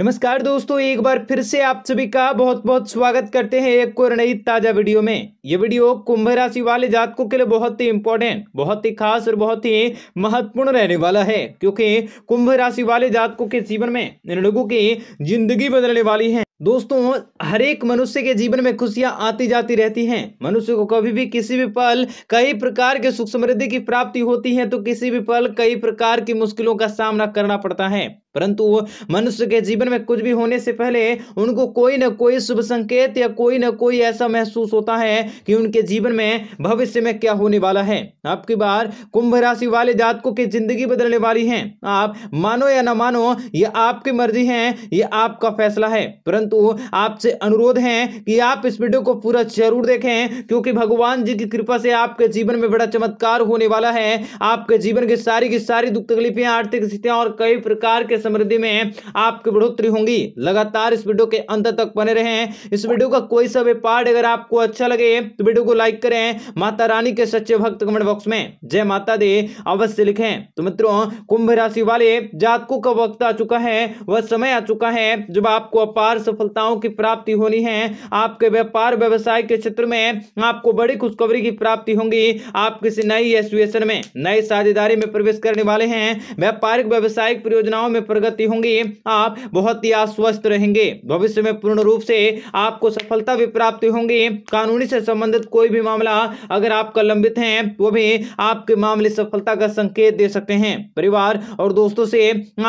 नमस्कार दोस्तों एक बार फिर से आप सभी का बहुत बहुत स्वागत करते हैं एक और नई ताजा वीडियो में ये वीडियो कुंभ राशि वाले जातकों के लिए बहुत ही इंपॉर्टेंट बहुत ही खास और बहुत ही महत्वपूर्ण रहने वाला है क्योंकि कुंभ राशि वाले जातकों के जीवन में इन लोगों की जिंदगी बदलने वाली है दोस्तों हर एक मनुष्य के जीवन में खुशियां आती जाती रहती हैं मनुष्य को कभी भी किसी भी पल कई प्रकार के सुख समृद्धि की प्राप्ति होती है तो किसी भी पल कई प्रकार की मुश्किलों का सामना करना पड़ता है परंतु मनुष्य के जीवन में कुछ भी होने से पहले उनको कोई ना कोई शुभ संकेत या कोई ना कोई ऐसा महसूस होता है कि उनके जीवन में भविष्य में क्या होने वाला है आपकी बार कुंभ राशि वाले जातकों की जिंदगी बदलने वाली है आप मानो या ना मानो ये आपकी मर्जी है ये आपका फैसला है परंतु आपसे अनुरोध है कि आप इस वीडियो को पूरा जरूर देखें क्योंकि भगवान जी की कृपा से आपके जीवन में बड़ा चमत्कार होने वाला है आपके जीवन की सारी की सारी दुख तकलीफें आर्थिक स्थितियां और कई प्रकार के समृद्धि में आपकी बढ़ोतरी होंगी लगातार इस वीडियो के अंत तक बने रहे हैं इस वीडियो का कोई सा भी पार्ट अगर आपको अच्छा लगे तो वीडियो को लाइक करें माता रानी के सच्चे भक्त कमेंट बॉक्स में जय माता दे अवश्य लिखें तो मित्रों कुंभ राशि वाले जातकों का वक्त आ चुका है वह समय आ चुका है जब आपको अपार सफलताओं की प्राप्ति होनी है आपके व्यापार व्यवसाय के क्षेत्र में आपको बड़ी खुशखबरी की प्राप्ति होगी आप किसी नई एसोसिएशन में नई साझेदारी में प्रवेश करने वाले हैं व्यापारिक व्यवसायिक परियोजनाओं में प्रगति होंगी आप बहुत ही आश्वस्त रहेंगे भविष्य में पूर्ण रूप से आपको सफलता भी प्राप्त होंगी कानूनी से संबंधित कोई भी मामला अगर आपका लंबित है वो भी आपके मामले सफलता का संकेत दे सकते हैं परिवार और दोस्तों से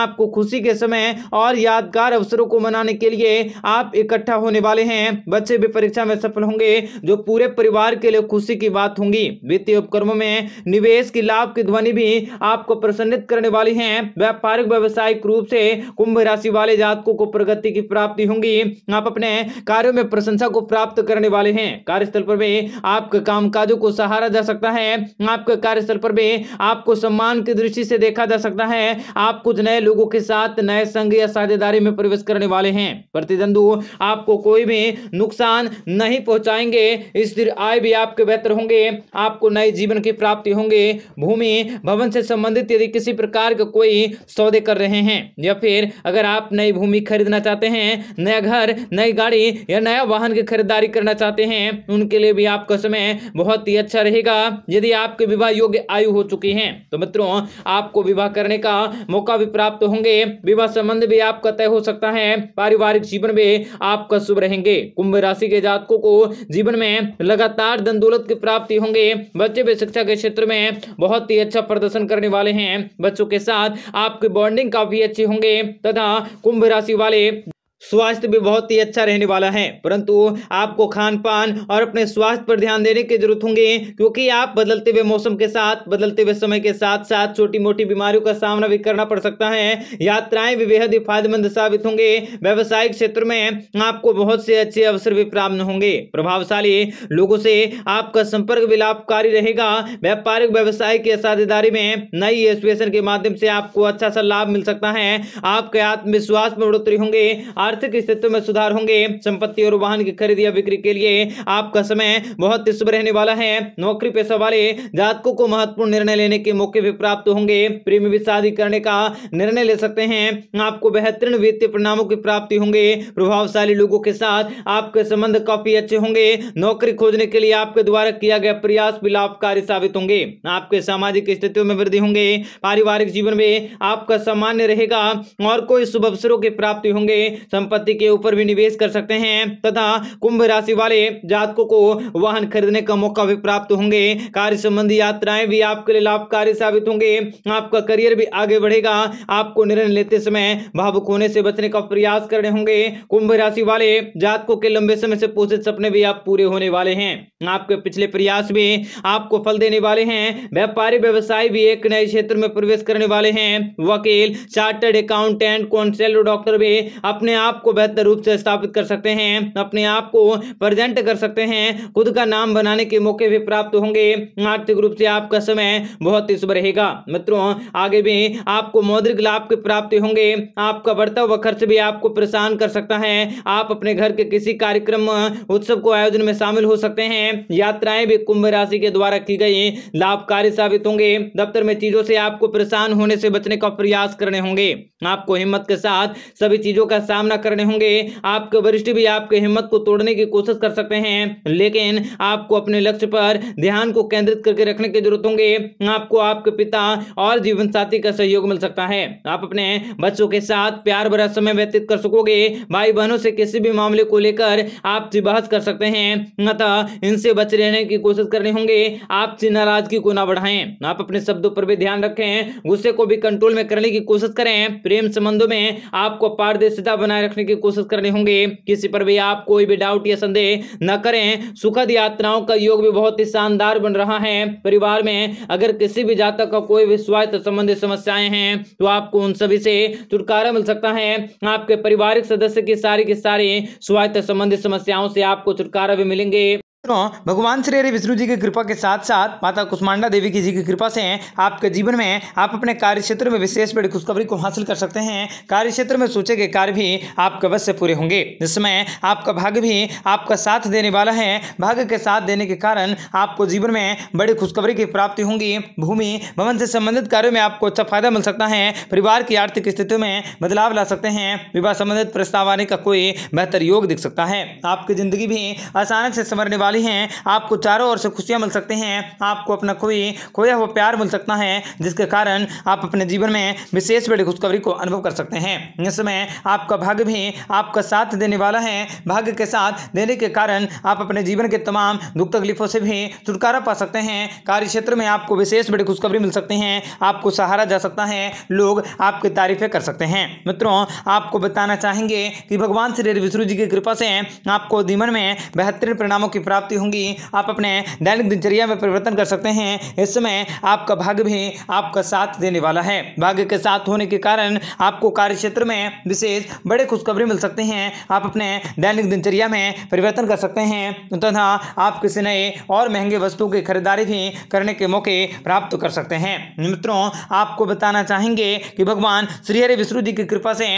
आपको खुशी के समय और यादगार अवसरों को मनाने के लिए आप इकट्ठा होने वाले हैं बच्चे भी परीक्षा में सफल होंगे जो पूरे परिवार के लिए खुशी की बात होंगी वित्तीय उपक्रमों में निवेश की लाभ की ध्वनि भी आपको प्रसन्नित करने वाली है व्यापारिक व्यवसायिक रूप से कुंभ राशि वाले जातकों को प्रगति की प्राप्ति होंगी आप अपने कार्यों में प्रशंसा को प्राप्त करने वाले हैं कार्यस्थल पर भी आपके कामकाजों को सहारा जा सकता है आपके कार्यस्थल पर भी आपको सम्मान की दृष्टि से देखा जा सकता है आप कुछ नए लोगों के साथ नए संघ या साझेदारी में प्रवेश करने वाले हैं प्रतिद्वंदु आपको कोई भी नुकसान नहीं पहुंचाएंगे स्थिर आय भी आपके बेहतर होंगे आपको नए जीवन की प्राप्ति होंगे भूमि भवन से संबंधित यदि किसी प्रकार का कोई सौदे कर रहे हैं हैं या फिर अगर आप नई भूमि खरीदना चाहते हैं नया घर नई गाड़ी या नया वाहन की खरीदारी करना चाहते हैं उनके लिए भी आपका समय बहुत ही अच्छा रहेगा यदि आपके विवाह योग्य आयु हो चुकी है तो मित्रों आपको विवाह करने का मौका भी प्राप्त होंगे विवाह संबंध भी आपका तय हो सकता है पारिवारिक जीवन में आपका शुभ रहेंगे कुंभ राशि के जातकों को जीवन में लगातार धन दौलत की प्राप्ति होंगे बच्चे भी शिक्षा के क्षेत्र में बहुत ही अच्छा प्रदर्शन करने वाले हैं बच्चों के साथ आपकी बॉन्डिंग काफी अच्छे होंगे तथा कुंभ राशि वाले स्वास्थ्य भी बहुत ही अच्छा रहने वाला है परंतु आपको खान पान और अपने स्वास्थ्य पर ध्यान देने की जरूरत होंगे क्योंकि आप बदलते हुए मौसम के साथ बदलते हुए समय के साथ साथ छोटी मोटी बीमारियों का सामना भी करना पड़ सकता है यात्राएं भी बेहद ही फायदेमंद साबित होंगे व्यवसायिक क्षेत्र में आपको बहुत से अच्छे अवसर भी प्राप्त होंगे प्रभावशाली लोगों से आपका संपर्क भी लाभकारी रहेगा व्यापारिक व्यवसाय की साझेदारी में नई एसोसिएशन के माध्यम से आपको अच्छा सा लाभ मिल सकता है आपके आत्मविश्वास में बढ़ोतरी होंगे आर्थिक स्थिति में सुधार होंगे संपत्ति और वाहन की खरीद या बिक्री के लिए आपका समय बहुत शुभ रहने वाला है नौकरी पेशा वाले जातकों को महत्वपूर्ण निर्णय लेने के मौके भी प्राप्त होंगे प्रेमी भी शादी करने का निर्णय ले सकते हैं आपको बेहतरीन वित्तीय परिणामों की प्राप्ति होंगे प्रभावशाली लोगों के साथ आपके संबंध काफी अच्छे होंगे नौकरी खोजने के लिए आपके द्वारा किया गया प्रयास भी लाभकारी साबित होंगे आपके सामाजिक स्थितियों में वृद्धि होंगे पारिवारिक जीवन में आपका सामान्य रहेगा और कोई शुभ अवसरों की प्राप्ति होंगे संपत्ति के ऊपर भी निवेश कर सकते हैं तथा कुंभ राशि वाले जातकों को वाहन खरीदने का मौका भी प्राप्त होंगे कार्य संबंधी यात्राएं भी आपके लिए लाभकारी साबित होंगे आपका करियर भी आगे बढ़ेगा आपको निर्णय लेते समय भावुक होने से बचने का प्रयास करने होंगे कुंभ राशि वाले जातकों के लंबे समय से पोषित सपने भी आप पूरे होने वाले हैं आपके पिछले प्रयास भी आपको फल देने वाले हैं व्यापारी व्यवसाय भी एक नए क्षेत्र में प्रवेश करने वाले हैं वकील चार्टर्ड अकाउंटेंट कौनसेल डॉक्टर भी अपने आप को बेहतर रूप से स्थापित कर सकते हैं अपने आप को प्रेजेंट कर सकते हैं खुद का नाम बनाने के मौके भी प्राप्त होंगे आर्थिक रूप से आपका समय बहुत ही शुभ रहेगा मित्रों आगे भी आपको मौद्रिक लाभ की प्राप्ति होंगे आपका बढ़ता हुआ खर्च भी आपको परेशान कर सकता है आप अपने घर के किसी कार्यक्रम उत्सव को आयोजन में शामिल हो सकते हैं यात्राएं भी कुंभ राशि के द्वारा की गई लाभकारी साबित होंगे दफ्तर में चीजों से आपको परेशान होने से बचने का प्रयास करने होंगे आपको हिम्मत के साथ सभी चीजों का सामना सामना करने होंगे आपके वरिष्ठ भी आपके हिम्मत को तोड़ने की कोशिश कर सकते हैं लेकिन आपको अपने लक्ष्य पर ध्यान को केंद्रित करके रखने की जरूरत होंगे आपको आपके पिता और जीवन साथी का सहयोग मिल सकता है आप अपने बच्चों के साथ प्यार भरा समय व्यतीत कर सकोगे भाई बहनों से किसी भी मामले को लेकर आप बहस कर सकते हैं अतः इनसे बच रहने की कोशिश करनी होंगे आप नाराजगी को ना बढ़ाएं आप अपने शब्दों पर भी ध्यान रखें गुस्से को भी कंट्रोल में करने की कोशिश करें प्रेम संबंधों में आपको पारदर्शिता बनाए रखने की कोशिश करने होंगे किसी पर भी आप कोई भी डाउट या संदेह न करें सुखद यात्राओं का योग भी बहुत ही शानदार बन रहा है परिवार में अगर किसी भी जातक का कोई भी स्वास्थ्य संबंधित समस्याएं हैं तो आपको उन सभी से छुटकारा मिल सकता है आपके पारिवारिक सदस्य की सारी की सारी स्वास्थ्य संबंधित समस्याओं से आपको छुटकारा भी मिलेंगे तो भगवान श्री हरि विष्णु जी की कृपा के साथ साथ माता कुष्मांडा देवी की जी की कृपा से आपके जीवन में आप अपने कार्य क्षेत्र में विशेष बड़ी खुशखबरी को हासिल कर सकते हैं कार्य क्षेत्र में सोचे गए कार्य भी आपके अवश्य पूरे होंगे जिसमें आपका भाग्य भी आपका साथ देने वाला है भाग्य के साथ देने के कारण आपको जीवन में बड़ी खुशखबरी की प्राप्ति होंगी भूमि भवन से संबंधित कार्यों में आपको अच्छा फायदा मिल सकता है परिवार की आर्थिक स्थितियों में बदलाव ला सकते हैं विवाह संबंधित प्रस्ताव आने का कोई बेहतर योग दिख सकता है आपकी जिंदगी भी अचानक से संवरने वाली वाले हैं आपको चारों ओर से खुशियाँ मिल सकते हैं आपको अपना खोई खोया हुआ प्यार मिल सकता है जिसके कारण आप अपने जीवन में विशेष बड़ी खुशखबरी को अनुभव कर सकते हैं इस समय आपका भाग्य भी आपका साथ देने वाला है भाग्य के साथ देने के कारण आप अपने जीवन के तमाम दुख तकलीफों से भी छुटकारा पा सकते हैं कार्य क्षेत्र में आपको विशेष बड़ी खुशखबरी मिल सकती है आपको सहारा जा सकता है लोग आपकी तारीफें कर सकते हैं मित्रों आपको बताना चाहेंगे कि भगवान श्री विष्णु जी की कृपा से आपको जीवन में बेहतरीन परिणामों की प्राप्ति प्राप्ति होंगी आप अपने दैनिक दिनचर्या में परिवर्तन कर सकते हैं इस समय आपका भाग्य भी आपका साथ देने वाला है भाग्य के साथ होने के कारण आपको कार्य क्षेत्र में विशेष बड़े खुशखबरी मिल सकते हैं आप अपने दैनिक दिनचर्या में परिवर्तन कर सकते हैं तथा आप किसी नए और महंगे वस्तु की खरीदारी भी करने के मौके प्राप्त कर सकते हैं मित्रों आपको बताना चाहेंगे कि भगवान श्री हरि विष्णु जी की कृपा से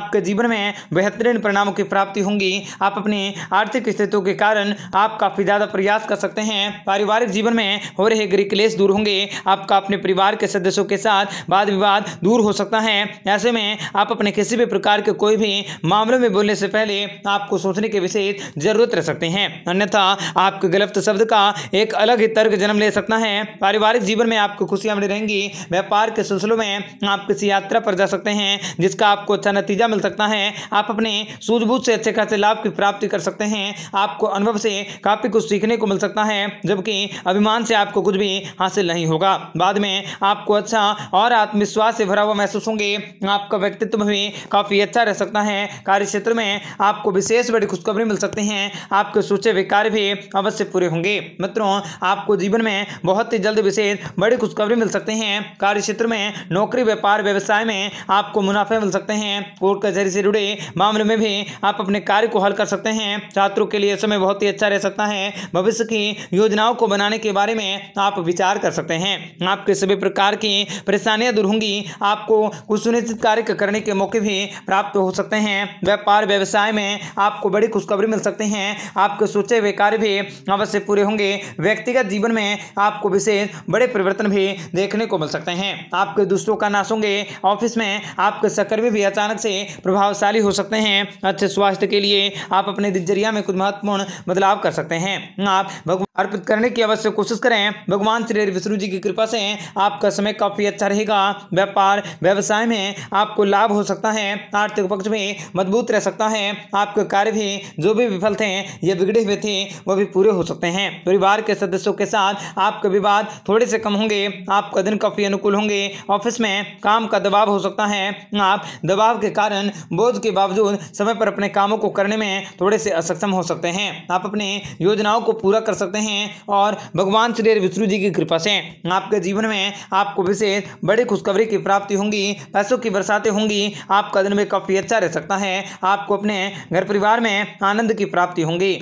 आपके जीवन में बेहतरीन परिणामों की प्राप्ति होंगी आप अपनी आर्थिक स्थितियों के कारण आपका काफ़ी ज़्यादा प्रयास कर सकते हैं पारिवारिक जीवन में हो रहे गृह क्लेश दूर होंगे आपका अपने परिवार के सदस्यों के साथ वाद विवाद दूर हो सकता है ऐसे में आप अपने किसी भी प्रकार के कोई भी मामले में बोलने से पहले आपको सोचने की विशेष जरूरत रह सकते हैं अन्यथा आपके गलत शब्द का एक अलग ही तर्क जन्म ले सकता है पारिवारिक जीवन में आपको खुशियां मिली रहेंगी व्यापार के सिलसिलों में आप किसी यात्रा पर जा सकते हैं जिसका आपको अच्छा नतीजा मिल सकता है आप अपने सूझबूझ से अच्छे खासे लाभ की प्राप्ति कर सकते हैं आपको अनुभव से काफ़ी आप भी कुछ सीखने को मिल सकता है जबकि अभिमान से आपको कुछ भी हासिल नहीं होगा बाद में आपको अच्छा और आत्मविश्वास से भरा हुआ महसूस होंगे आपका व्यक्तित्व भी काफ़ी अच्छा रह सकता है कार्य क्षेत्र में आपको विशेष बड़ी खुशखबरी मिल सकती है आपके सोचे हुए कार्य भी अवश्य पूरे होंगे मित्रों आपको जीवन में बहुत ही जल्द विशेष बड़ी खुशखबरी मिल सकती है कार्य क्षेत्र में नौकरी व्यापार व्यवसाय में आपको मुनाफे मिल सकते हैं कोर्ट कचहरी से जुड़े मामले में भी आप अपने कार्य को हल कर सकते हैं छात्रों के लिए समय बहुत ही अच्छा रह सकता है करना है भविष्य की योजनाओं को बनाने के बारे में आप विचार कर सकते हैं आपके सभी प्रकार की परेशानियां दूर होंगी आपको कुछ सुनिश्चित कार्य करने के मौके भी प्राप्त हो सकते हैं व्यापार व्यवसाय में आपको बड़ी खुशखबरी मिल सकती है आपके सोचे हुए कार्य भी अवश्य पूरे होंगे व्यक्तिगत जीवन में आपको विशेष बड़े परिवर्तन भी देखने को मिल सकते हैं आपके दोस्तों का नाश होंगे ऑफिस में आपके सहकर्मी भी अचानक से प्रभावशाली हो सकते हैं अच्छे स्वास्थ्य के लिए आप अपने दिनचर्या में कुछ महत्वपूर्ण बदलाव कर सकते हैं करते हैं आप भगवान अर्पित करने की अवश्य कोशिश करें भगवान श्री विष्णु जी की कृपा से आपका समय काफ़ी अच्छा रहेगा व्यापार व्यवसाय में आपको लाभ हो सकता है आर्थिक पक्ष में मजबूत रह सकता है आपके कार्य भी जो भी विफल थे या बिगड़े हुए थे वो भी पूरे हो सकते हैं परिवार के सदस्यों के साथ आपके विवाद थोड़े से कम होंगे आपका दिन काफ़ी अनुकूल होंगे ऑफिस में काम का दबाव हो सकता है आप दबाव के कारण बोझ के बावजूद समय पर अपने कामों को करने में थोड़े से असक्षम हो सकते हैं आप अपने योजनाओं को पूरा कर सकते हैं और भगवान श्री विष्णु जी की कृपा से आपके जीवन में आपको विशेष बड़ी खुशखबरी की प्राप्ति होंगी पैसों की बरसातें होंगी आपका दिन भी काफ़ी अच्छा रह सकता है आपको अपने घर परिवार में आनंद की प्राप्ति होंगी